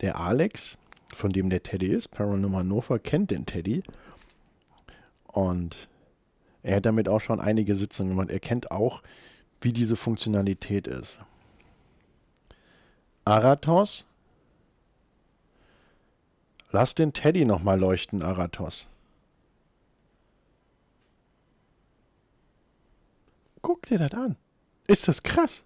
Der Alex, von dem der Teddy ist, Paranorm Nova, kennt den Teddy. Und er hat damit auch schon einige Sitzungen gemacht. Er kennt auch, wie diese Funktionalität ist. Aratos? Lass den Teddy nochmal leuchten, Aratos. Guck dir das an. Ist das krass?